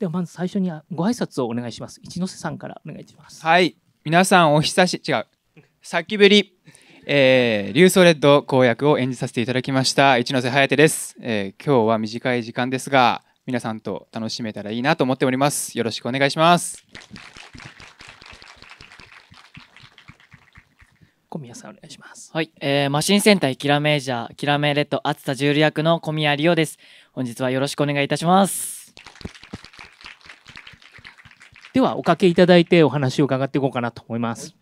ではまず最初にご挨拶をお願いします一ノ瀬さんからお願いしますはい皆さんお久し違うさっきぶりえー、リュウソレッド公約を演じさせていただきました一ノ瀬颯です、えー、今日は短い時間ですが皆さんと楽しめたらいいなと思っておりますよろしくお願いします小宮さんお願いしますはい、えー、マシン戦隊キラメージャーキラメレッド熱田ジュール役の小宮リオです本日はよろしくお願いいたしますではおかけいただいてお話を伺っていこうかなと思います。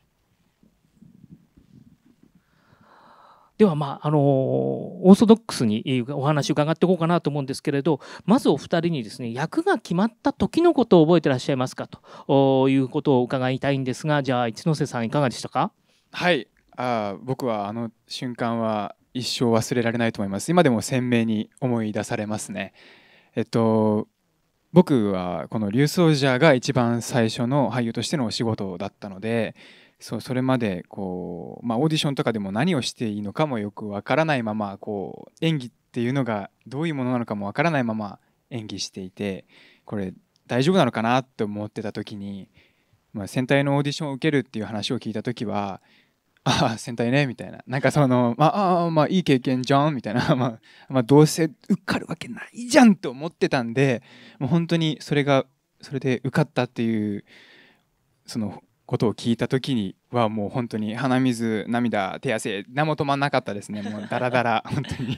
では、まあ、あのー、オーソドックスにお話を伺っていこうかなと思うんですけれどまずお二人にですね役が決まった時のことを覚えてらっしゃいますかということを伺いたいんですがじゃあ一ノ瀬さんいかがでしたかはいあ僕はあの瞬間は一生忘れられないと思います今でも鮮明に思い出されますねえっと僕はこの「リューソージャー」が一番最初の俳優としてのお仕事だったのでそうそれまでこう、まあ、オーディションとかでも何をしていいのかもよくわからないままこう演技っていうのがどういうものなのかもわからないまま演技していてこれ大丈夫なのかなって思ってた時に、まあ、戦隊のオーディションを受けるっていう話を聞いた時はああ戦隊ねみたいななんかそのまああまあいい経験じゃんみたいな、まあ、まあどうせ受かるわけないじゃんと思ってたんでもう本当にそれがそれで受かったっていうそのことを聞いた時にはもう本当に鼻水涙手汗何も止まんなかったですねもうダラダラ 本当に、うん、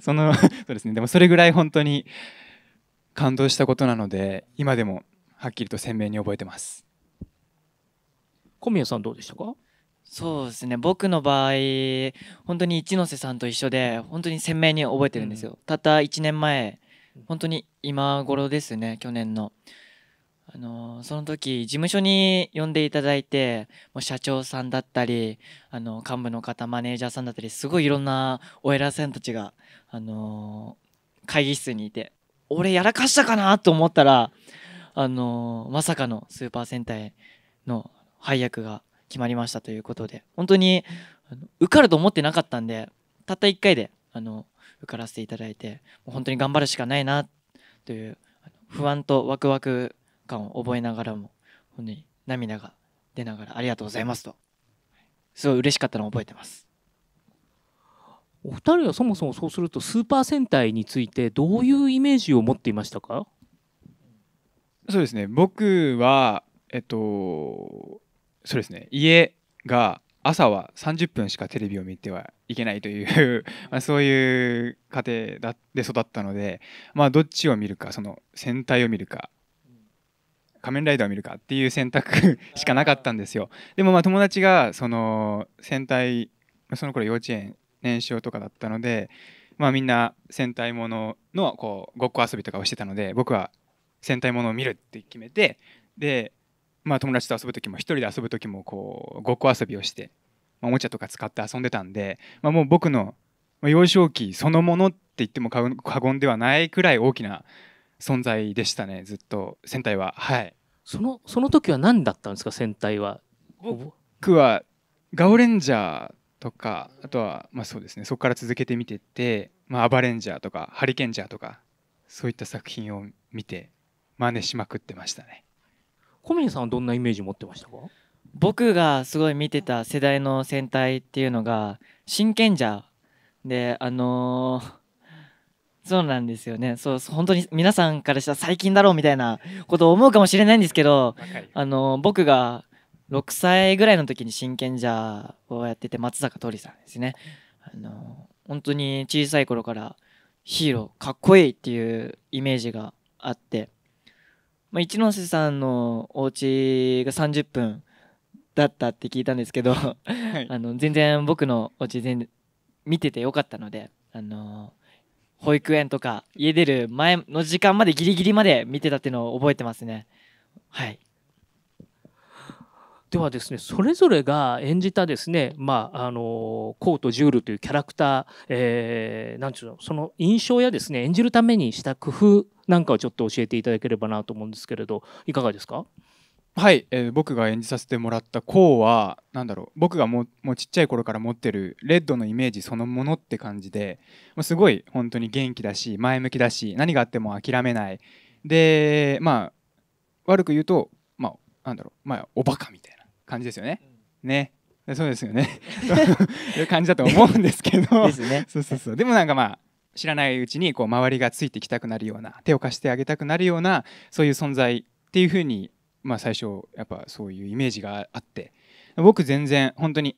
そのそうですねでもそれぐらい本当に感動したことなので今でもはっきりと鮮明に覚えてます小宮さんどうでしたかそうですね僕の場合本当に一ノ瀬さんと一緒で本当に鮮明に覚えてるんですよ、うん、たった1年前本当に今頃ですね去年の。あのその時事務所に呼んでいただいてもう社長さんだったりあの幹部の方マネージャーさんだったりすごいいろんなお偉いさんたちが、あの会議室にいて俺やらかしたかなと思ったら、あのまさかのスーパー戦隊の配役が決まりましたということで本当に受かると思ってなかったんでたった1回であの受からせていただいてもう本当に頑張るしかないなという不安とワクワク感を覚えながらも本当に涙が出ながらありがとうございますとすごい嬉しかったのを覚えてます。お二人はそもそもそうするとスーパー戦隊についてどういうイメージを持っていましたかそうですね僕はえっとそうですね家が朝は30分しかテレビを見てはいけないという まあそういう家庭だで育ったので、まあ、どっちを見るかその戦隊を見るか仮面ライダーを見るかっていう選択しかなかったんですよでもまあ友達がその戦隊その頃幼稚園年少とかだったので、まあ、みんな戦隊もののこうごっこ遊びとかをしてたので僕は戦隊ものを見るって決めてでまあ、友達と遊ぶ時も1人で遊ぶ時もこうごっこ遊びをして、まあ、おもちゃとか使って遊んでたんで、まあ、もう僕の幼少期そのものって言っても過言ではないくらい大きな存在でしたねずっと戦隊ははいそのその時は何だったんですか戦隊は僕はガオレンジャーとかあとはまあそうですねそこから続けて見てて、まあ、アバレンジャーとかハリケンジャーとかそういった作品を見て真似しまくってましたね小峰さんはどんなイメージ持ってましたか僕がすごい見てた世代の戦隊っていうのが真剣者であのー、そうなんですよねそう本当に皆さんからしたら最近だろうみたいなことを思うかもしれないんですけど、あのー、僕が6歳ぐらいの時に真剣者をやってて松坂桃李さんですね、あのー、本当に小さい頃からヒーローかっこいいっていうイメージがあってまあ、一ノ瀬さんのお家が30分だったって聞いたんですけど、はい、あの全然僕のお家全見ててよかったので、あのー、保育園とか家出る前の時間までギリギリまで見てたっていうのを覚えてますね。はいではですねそれぞれが演じたですね、まあ、あのコート・ジュールというキャラクター、えー、なんちゅうのその印象やですね演じるためにした工夫なんかをちょっと教えていただければなと思うんですけれどいかがですかはい、えー、僕が演じさせてもらったコウは何だろう僕がもうちっちゃい頃から持ってるレッドのイメージそのものって感じでもうすごい本当に元気だし前向きだし何があっても諦めないでまあ悪く言うとまあなんだろうまあおバカみたいな感じですよね。ね。そうですよね。い う感じだと思うんですけど。ですね。そうそうそう。でもなんかまあ知らないうちにこう周りがついてきたくなるような手を貸してあげたくなるようなそういう存在っていうふうにまあ最初やっぱそういうイメージがあって僕全然本当に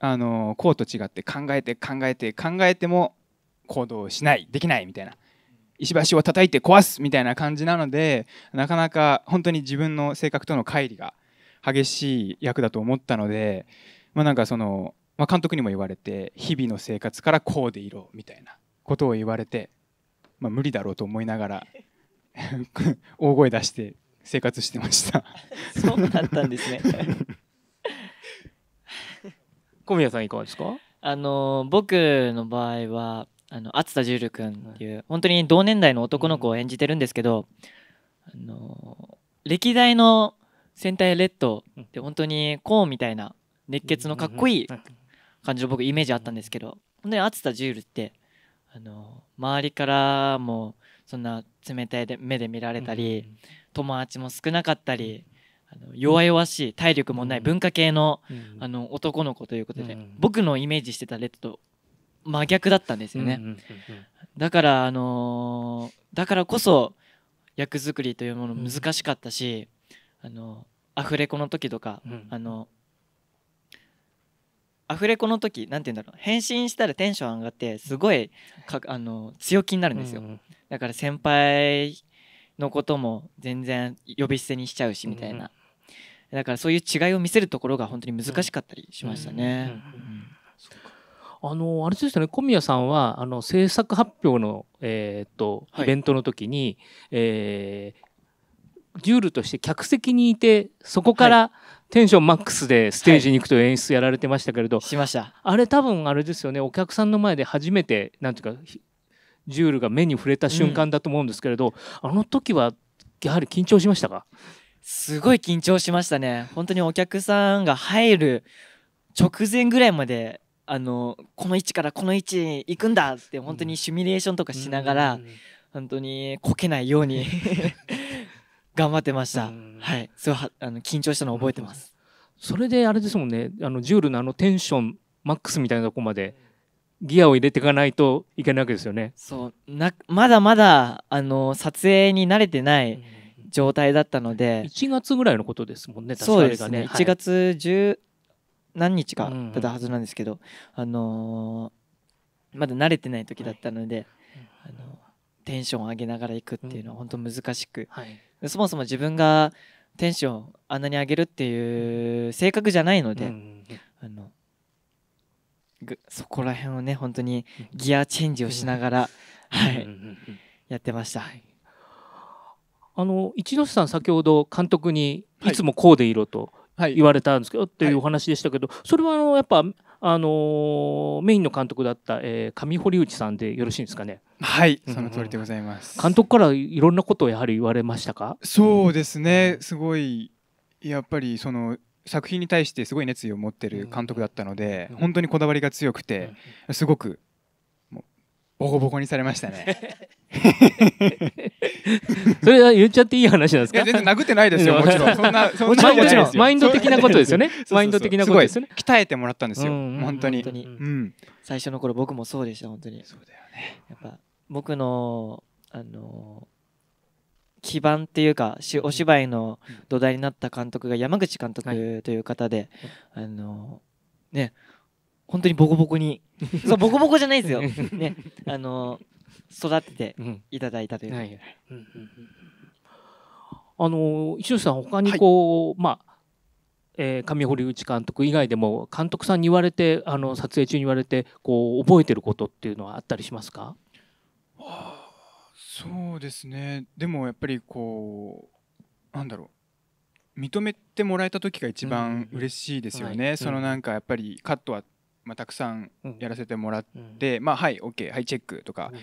あのこうと違って考えて考えて考えても行動しないできないみたいな石橋を叩いて壊すみたいな感じなのでなかなか本当に自分の性格との乖離が激しい役だと思ったので、まあ、なんかその、まあ、監督にも言われて日々の生活からこうでいろみたいなことを言われて、まあ、無理だろうと思いながら 大声出して生活してましたそうだったんですね 小宮さんいかがですかあの僕の場合はあの熱田重流君っていう、本当に同年代の男の子を演じてるんですけど、あの歴代の戦隊レッドって本当にコーンみたいな熱血のかっこいい感じの僕イメージあったんですけど本当に熱田ジュールってあの周りからもそんな冷たい目で見られたり友達も少なかったりあの弱々しい体力もない文化系のあの男の子ということで僕のイメージしてたレッドと真逆だったんですよねだからあのだからこそ役作りというもの難しかったしあのアフレコの時とか、うん、あのアフレコの時なんて言うんだろう返信したらテンション上がってすごいかあの強気になるんですよ、うんだから先輩のことも全然呼び捨てにしちゃうしみたいな、うん、だからそういう違いを見せるところが本当に難しかったりしましたね。あのあれですよね小宮さんはあの制作発表の、えー、っとイベントの時に、えー、ジュールとして客席にいてそこからテンションマックスでステージに行くという演出やられてましたけれど、しましたあれ多分あれですよねお客さんの前で初めてなんていうかジュールが目に触れた瞬間だと思うんですけれど、うん、あの時はやはり緊張しましたかすごい緊張しましたね本当にお客さんが入る直前ぐらいまであのこの位置からこの位置に行くんだって本当にシミュレーションとかしながら、うん、本当にこけないように 頑張ってました。はい。すごいあの緊張したのを覚えてます。それであれですもんね、あのジュールのあのテンションマックスみたいなとこまでギアを入れていかないといけないわけですよね。そうなまだまだあの撮影に慣れてない状態だったので、1月ぐらいのことですもんね。確かねそうですね。1月10何日かだったはずなんですけど、あのまだ慣れてない時だったので、あのテンションを上げながら行くっていうのは本当難しく。はいそもそも自分がテンションあんなに上げるっていう性格じゃないので、うん、あのそこら辺をね本当にギアチェンジをしながら、うん、はい、うん、やってました。あの一ノ瀬さん先ほど監督にいつもこうでいろと言われたんですけど、はい、っていうお話でしたけど、はい、それはあのやっぱあのメインの監督だった、えー、上堀内さんでよろしいんですかね。はい、その通りでございます。監督からいろんなことをやはり言われましたか。そうですね、すごいやっぱりその作品に対してすごい熱意を持ってる監督だったので、本当にこだわりが強くて、すごくボコボコにされましたね。それは言っちゃっていい話なんですか全然殴ってないですよもちろんそんな そんマインド的なことですよねマインド的なことですね鍛えてもらったんですよ本当に最初の頃僕もそうでした本当にそうだよねやっぱ僕のあの基盤っていうかお芝居の土台になった監督が山口監督という方で、あのね本当にボコボコにそうボコボコじゃないですよ、ね、あの育てていただいたという。はいうんうん、あの一ノ瀬さん他にこう、はい、まあえー、上堀内監督以外でも監督さんに言われてあの撮影中に言われてこう覚えてることっていうのはあったりしますか、はあ、そうですねでもやっぱりこうなんだろう認めてもらえた時が一番嬉しいですよね、うんはい、そのなんかやっぱりカットは、まあ、たくさんやらせてもらって、うん、まあはい OK はいチェックとか。う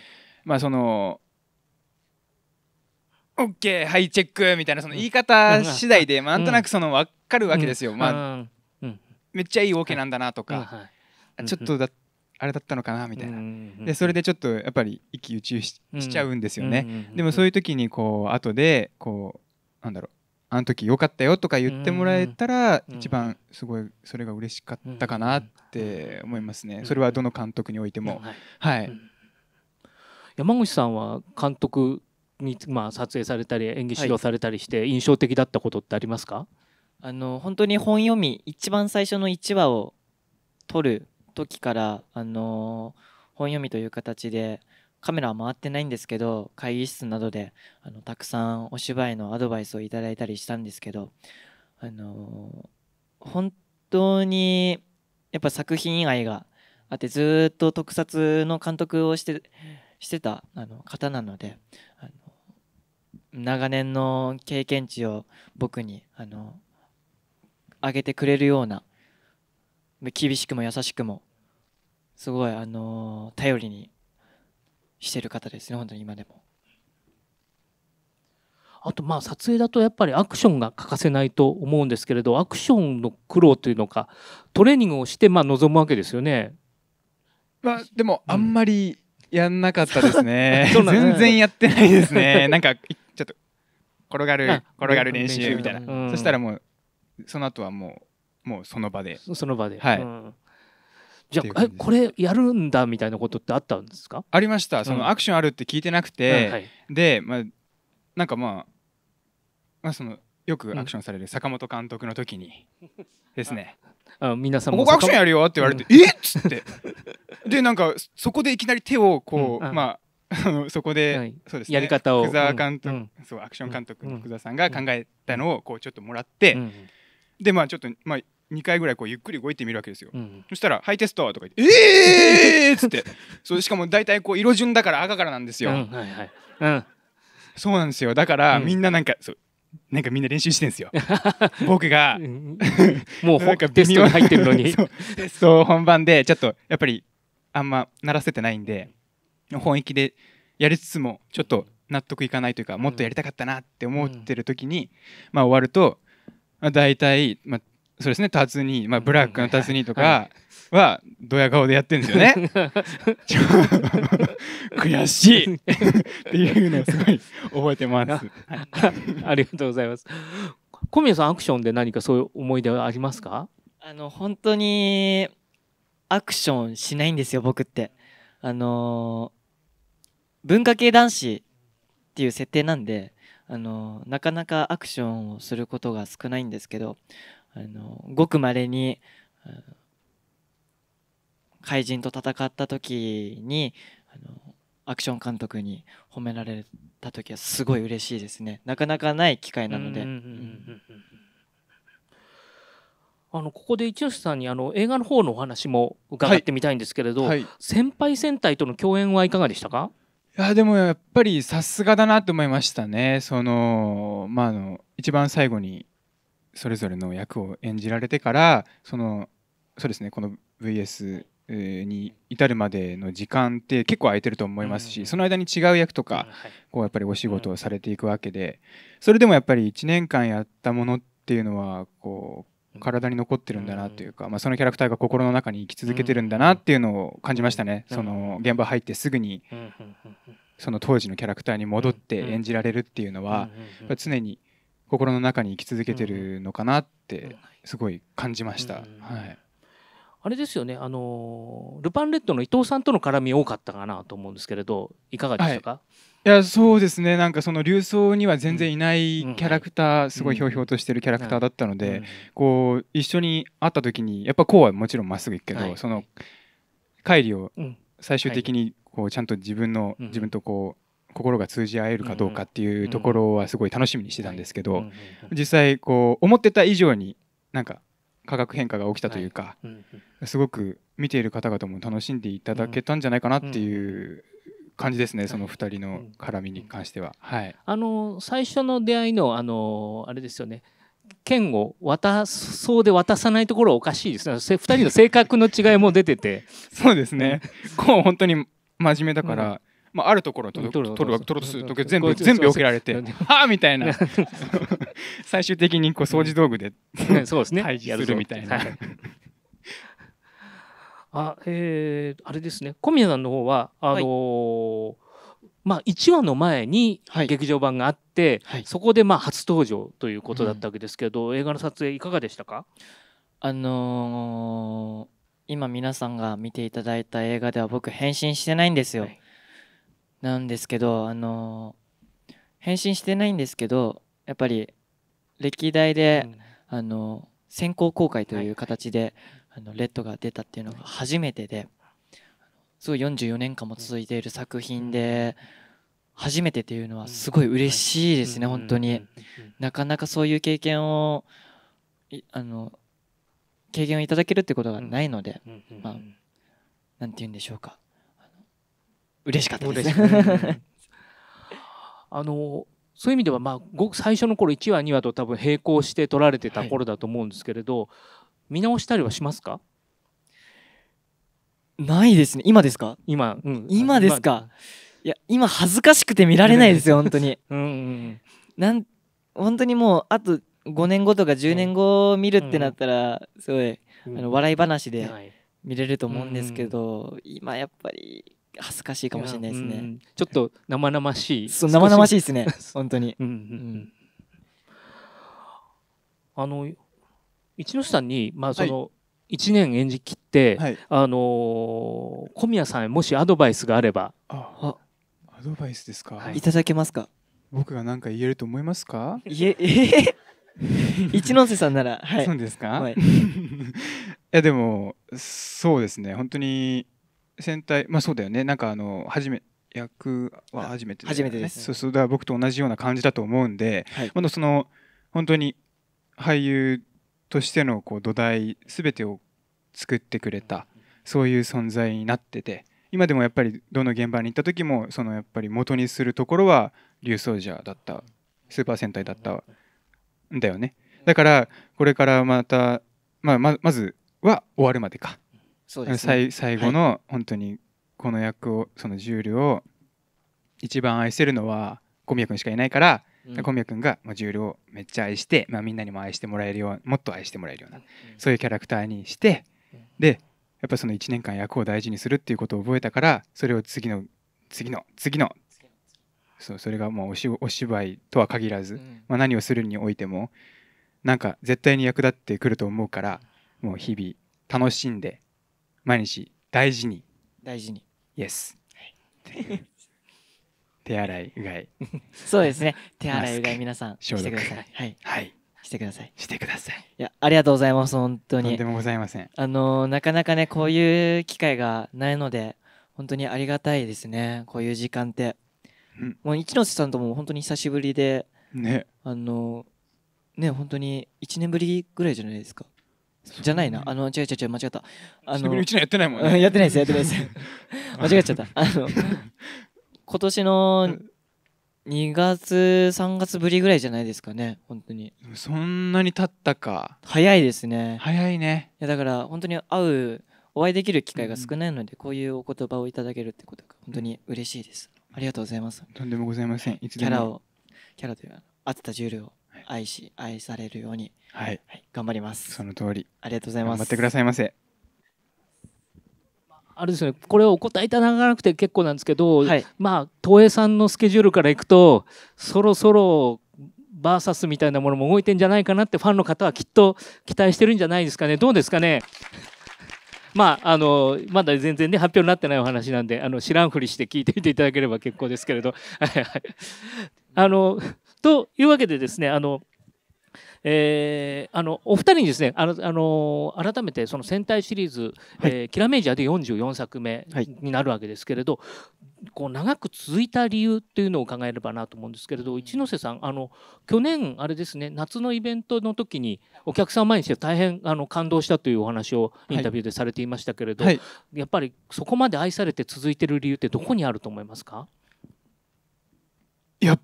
まあそのオッケーはいチェックみたいなその言い方次第で、まあ、なんとなくその分かるわけですよ、まあ、めっちゃいいオーケなんだなとか、ちょっとだあれだったのかなみたいな、でそれでちょっとやっぱり一喜一憂しちゃうんですよね、でもそういう時にこう後でこうなんだろうあの時良かったよとか言ってもらえたら一番すごいそれが嬉しかったかなって思いますねそれはどの監督においてもはい山口さんは監督に、まあ、撮影されたり演技指導されたりして印象的だったことってありますか、はい、あの本当に本読み一番最初の1話を撮る時からあの本読みという形でカメラは回ってないんですけど会議室などであのたくさんお芝居のアドバイスをいただいたりしたんですけどあの本当にやっぱ作品愛があってずっと特撮の監督をしてしてたあの方なのであの長年の経験値を僕にあの上げてくれるような厳しくも優しくもすごいあの頼りにしてる方ですね本当に今でも。あとまあ撮影だとやっぱりアクションが欠かせないと思うんですけれどアクションの苦労というのかトレーニングをしてまあ望むわけですよね。まあ、でもあんまりやんなかったですね。全然やってないですね。なんかちょっと転がる転がる練習みたいな、そしたらもうその後はもうもうその場でその場ではい、じゃあこれやるんだみたいなことってあったんですかありましたそのアクションあるって聞いてなくて、でまあなんかまあまあそのよくアクションされる坂本監督の時にですね、あ皆さんここアクションやるよって言われて、うん、えっつって でなんかそこでいきなり手をこう、うん、まあそこで、はい、そうですね、やり方を福沢監督、うん、そうアクション監督の福沢さんが考えたのをこうちょっともらって、でまあちょっとまあ2回ぐらいこうゆっくり動いてみるわけですよ、うん、そしたら「ハイテスト!」とか言って「ええー!」っつって そうしかも大体こう色順だから赤からなんですよ、うんはいはいうん、そうなんですよだから、みんななんかそうなんかみんな練習してんですよ。僕がもうテストに入ってるのに そう、本番でちょっとやっぱりあんま鳴らせてないんで本気でやりつつもちょっと納得いかないというかもっとやりたかったなって思ってる時に、まあ終わると大体、まあ、そうですねタツニー、まあ、ブラックのタツニーとかはドヤ顔でやってるんですよね。悔しいっていうのをすごい覚えてます。ありがとうございます。小宮さんアクションで何かそういう思い出はありますかあの本当にアクションしないんですよ僕って。あの文化系男子っていう設定なんで、あのなかなかアクションをすることが少ないんですけどあのごくまれに怪人と戦った時にあのアクション監督に褒められた時はすごい嬉しいですねなかなかない機会なので。あのここで一ノ瀬さんにあの映画の方のお話も伺ってみたいんですけれど、はいはい、先輩戦隊との共演はいかがでしたかいやでもやっぱりさすがだなと思いましたねその、まあ、あの一番最後にそれぞれの役を演じられてからそのそうですねこの VS に至るまでの時間って結構空いてると思いますし、その間に違う役とか、こうやっぱりお仕事をされていくわけで、それでもやっぱり1年間やったものっていうのはこう体に残ってるんだなというか、まあ、そのキャラクターが心の中に生き続けてるんだなっていうのを感じましたね、その現場入ってすぐにその当時のキャラクターに戻って演じられるっていうのは常に。心の中に生き続けてるのかなってすごい感じました。はい、あれですよねあのルパンレッドの伊藤さんとの絡み多かったかなと思うんですけれどいかがでしたか、はい、いやそうですねなんかその流走には全然いないキャラクター、すごいひょうひょうとしてるキャラクターだったので、こう一緒に会った時にやっぱこうはもちろんまっすぐ行くけど、その帰りを最終的にこうちゃんと自分の、自分とこう心が通じ合えるかどうかっていうところはすごい楽しみにしてたんですけど、実際こう思ってた以上になんか化学変化が起きたというか、すごく見ている方々も楽しんでいただけたんじゃないかなっていう感じですね、その2人の絡みに関しては。はい、あの最初の出会いのあのあれですよね剣を渡そうで渡さないところおかしいですね2人の性格の違いも出てて そうですねこう本当に真面目だから、うんまあ、あるところに取ろうとすると全部全部避けられてはあみたいな最終的にこう掃除道具でそうですね対峙するみたいな。あえー、あれですね小宮さんの方はあのーはいまあ、1話の前に劇場版があって、はい、そこでまあ初登場ということだったわけですけど、うん、映画の撮影いかがでしたかあのー、今皆さんが見ていただいた映画では僕変身してないんですよ。はい、なんですけどあの返信してないんですけどやっぱり歴代で、あの先行公開という形で、あのレッドが出たっていうのが初めてで、すごい44年間も続いている作品で、初めてっていうのはすごい嬉しいですね、本当に、なかなかそういう経験をあの経験をいただけるってことがないので、まあ、なんて言うんでしょうか嬉しかったです あのそういう意味では、まあ、ごく最初の頃1話2話と多分並行して撮られてた頃だと思うんですけれど、はい、見直したりはしますかないですね今ですか今、うん、今ですかいや今恥ずかしくて見られないですよ本当に うん、うん、なん本当にもうあと5年後とか10年後見るってなったら、すごい、うん、あの笑い話で見れると思うんですけど、今やっぱり恥ずかしいかもしれないですね、ちょっと生々しいそう生々しいですね 本当に、あの一ノ瀬さんに、まあその、一年演じきって、はい、あのー、小宮さんへもしアドバイスがあればあアドバイスですか、はい、いただけますか僕が何か言えると思いますかいええ 一ノ瀬さんなら、はい、そうですか、はい、いやでもそうですね本当に戦隊まあそうだよねなんかあの初め役は初めて、ね、初めてです、ね、そうそうだ僕と同じような感じだと思うんで、はい、その本当に俳優としてのこう土台全てを作ってくれたそういう存在になってて今でもやっぱりどの現場に行った時もそのやっぱり元にするところは竜奏者だったスーパー戦隊だったんだよねだからこれからまた、まあ、まずは終わるまでかそうですね、最後の本当にこの役をそのジュールを一番愛せるのは小宮君しかいないから、うん、小宮君がジュールをめっちゃ愛して、まあ、みんなにも愛してもらえるようもっと愛してもらえるような、うん、そういうキャラクターにして、でやっぱその1年間役を大事にするっていうことを覚えたからそれを次の次の次のそうそれがもうお芝居とは限らず、まあ、何をするにおいてもなんか絶対に役立ってくると思うからもう日々楽しんで毎日大事に大事にイエス、手洗いうがい そうですね手洗いうがい皆さんしてくださいはい、はい、してくださいしてくださいいやありがとうございます本当にとんでもございませんあのなかなかねこういう機会がないので本当にありがたいですねこういう時間って、うん、もう一ノ瀬さんとも本当に久しぶりでねあのね本当に1年ぶりぐらいじゃないですかじゃないな。あの、違う違う違う、間違った。あの、うちのやってないもんね。やってないです、やってないです。間違っちゃった。あの、今年の2月、3月ぶりぐらいじゃないですかね、本当に。そんなに経ったか。早いですね。早いね。いや、だから本当に会う、お会いできる機会が少ないので、こういうお言葉をいただけるってことが本当に嬉しいです。ありがとうございます。とんでもございません。いつでも。キャラを、キャラという、あってた重量を。愛し愛されるように、はい、はい、頑張りますその通りありがとうございます頑張ってくださいませあれですねこれをお答えいただかなくて結構なんですけど、はい、まあ東映さんのスケジュールからいくとそろそろバーサスみたいなものも動いてんじゃないかなってファンの方はきっと期待してるんじゃないですかねどうですかねまあ、あのまだ全然ね発表になってないお話なんであの知らんふりして聞いてみていただければ結構ですけれど。はいはい、あのというわけでですねあのえー、あのお二人にですねあの、あの改めてその戦隊シリーズ「はい、えー、キラメージャー」で44作目になるわけですけれど、はい、こう長く続いた理由っていうのを考えればなと思うんですけれど一ノ瀬さんあの去年あれですね夏のイベントの時にお客さん前にして大変あの感動したというお話をインタビューでされていましたけれど、はい、やっぱりそこまで愛されて続いてる理由ってどこにあると思いますか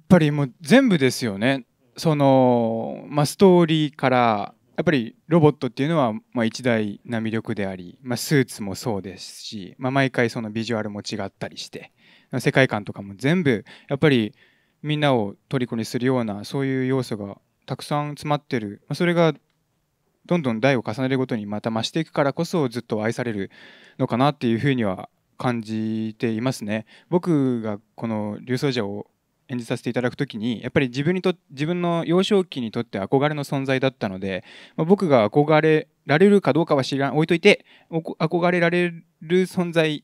ぱりもう全部ですよねその、まあ、ストーリーからやっぱりロボットっていうのはまあ一大な魅力であり、まあ、スーツもそうですし、まあ、毎回そのビジュアルも違ったりして世界観とかも全部やっぱりみんなを虜にするようなそういう要素がたくさん詰まってる、まあ、それがどんどん代を重ねるごとにまた増していくからこそずっと愛されるのかなっていうふうには感じていますね。僕がこの「流走者」を演じさせていただくときにやっぱり自分にと自分の幼少期にとって憧れの存在だったので、まあ、僕が憧れられるかどうかは知らん置いといて憧れられる存在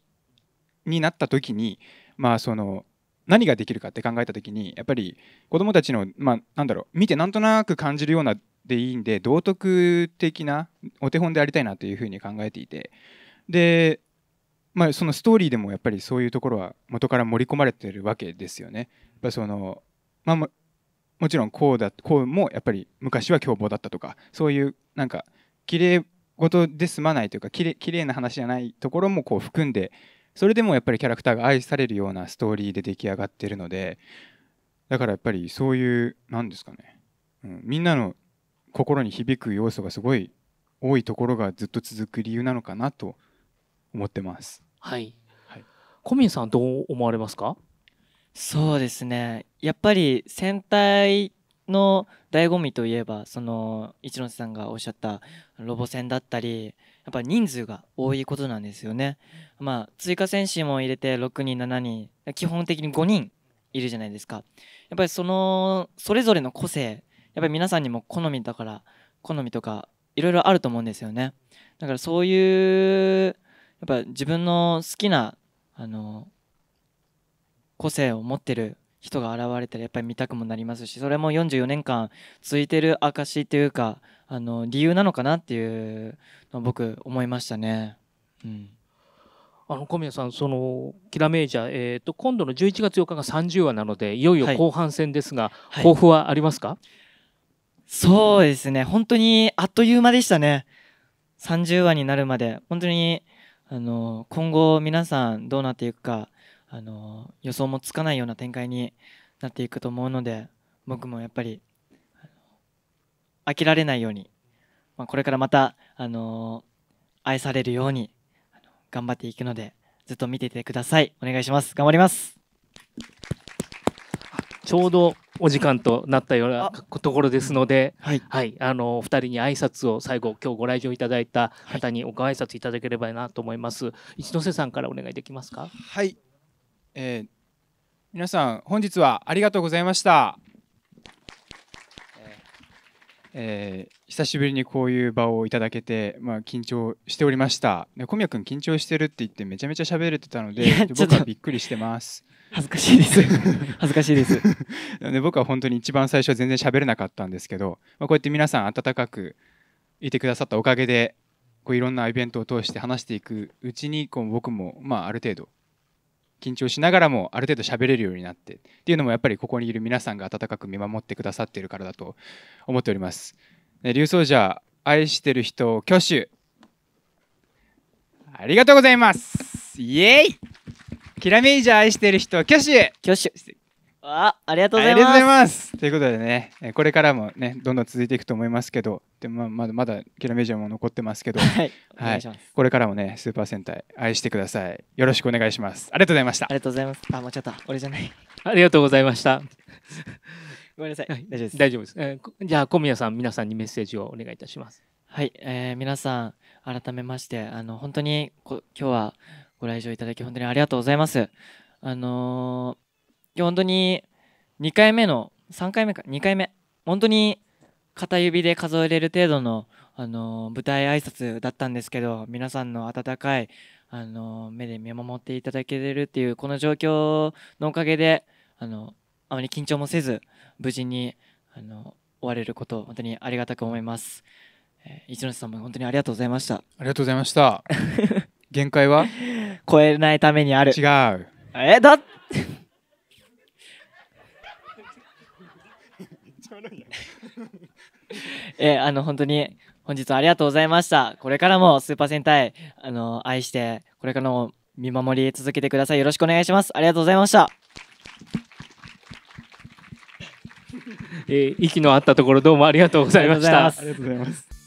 になった時にまあその何ができるかって考えた時にやっぱり子どもたちの、まあ、なんだろう見てなんとなく感じるようなでいいんで道徳的なお手本でありたいなというふうに考えていてで、まあ、そのストーリーでもやっぱりそういうところは元から盛り込まれてるわけですよね。ぱその、まあ、もちろんこうだこうもやっぱり昔は凶暴だったとかそういうなんか綺麗事で済まないというかきれいな話じゃないところもこう含んでそれでもやっぱりキャラクターが愛されるようなストーリーで出来上がってるのでだからやっぱりそういう何ですかね、うん、みんなの心に響く要素がすごい多いところがずっと続く理由なのかなと思ってます。はい、はい、コミンさんどう思われますか？そうですねやっぱり戦隊の醍醐味といえばその一ノ瀬さんがおっしゃったロボ戦だったりやっぱ人数が多いことなんですよね。まあ追加戦士も入れて6人7人基本的に5人いるじゃないですか。やっぱりそのそれぞれの個性やっぱり皆さんにも好みだから好みとかいろいろあると思うんですよね。だからそういうやっぱ自分の好きなあの個性を持ってる人が現れたらやっぱり見たくもなりますしそれも44年間続いてる証というかあの理由なのかなっていうの僕思いましたね。うんあの小宮さん、そのキラメージャー、えーと、今度の11月8日が30話なのでいよいよ後半戦ですが、はい、抱負はありますか、そうですね、本当にあっという間でしたね、30話になるまで、本当にあの今後、皆さんどうなっていくか、あの予想もつかないような展開になっていくと思うので僕もやっぱり飽きられないように、まあ、これからまたあの愛されるように頑張っていくのでずっと見ていてくださいお願いします頑張りますちょうどお時間となったようなところですので、はい、はい、あのお二人に挨拶を最後今日ご来場いただいた方にご挨拶いただければなと思います。はい、一ノ瀬さんからお願いできますか。はい、えー、皆さん本日はありがとうございました、えー、久しぶりにこういう場をいただけて、まあ、緊張しておりました小宮君緊張してるって言ってめちゃめちゃ喋れてたので僕はびっくりしてます恥ずかしいです 恥ずかしいですで僕は本当に一番最初は全然喋れなかったんですけど、まあ、こうやって皆さん温かくいてくださったおかげでこういろんなイベントを通して話していくうちにこう僕も、まあ、ある程度緊張しながらもある程度喋れるようになってっていうのもやっぱりここにいる皆さんが温かく見守ってくださっているからだと思っております。竜奏者愛してる人挙手ありがとうございますイエイキラメイジャー愛してる人挙手挙手あありがとうございますということでねこれからもねどんどん続いていくと思いますけどで、ままだまだキラメジアも残ってますけど、はい、はい、これからもねスーパー戦隊愛してくださいよろしくお願いしますありがとうございましたありがとうございますあ間違った俺じゃないありがとうございましたごめんなさい、はい、大丈夫です大丈夫です、えー、じゃあ小宮さん皆さんにメッセージをお願いいたしますはい、えー、皆さん改めましてあの本当にこ今日はご来場いただき本当にありがとうございますあの本当に2回目の3回目か2回目本当に片指で数えれる程度の、あの舞台挨拶だったんですけど皆さんの温かい、あの目で見守っていただけるっていうこの状況のおかげで、あのあまり緊張もせず無事に、あの終われることを本当にありがたく思います、えー、一ノ瀬さんも本当にありがとうございましたありがとうございました 限界は 超えないためにある違うえだっ えー、あの、本当に、本日はありがとうございました。これからもスーパー戦隊、あの、愛して、これからも見守り続けてください。よろしくお願いします。ありがとうございました。えー、息の合ったところどうもありがとうございました。ありがとうございます。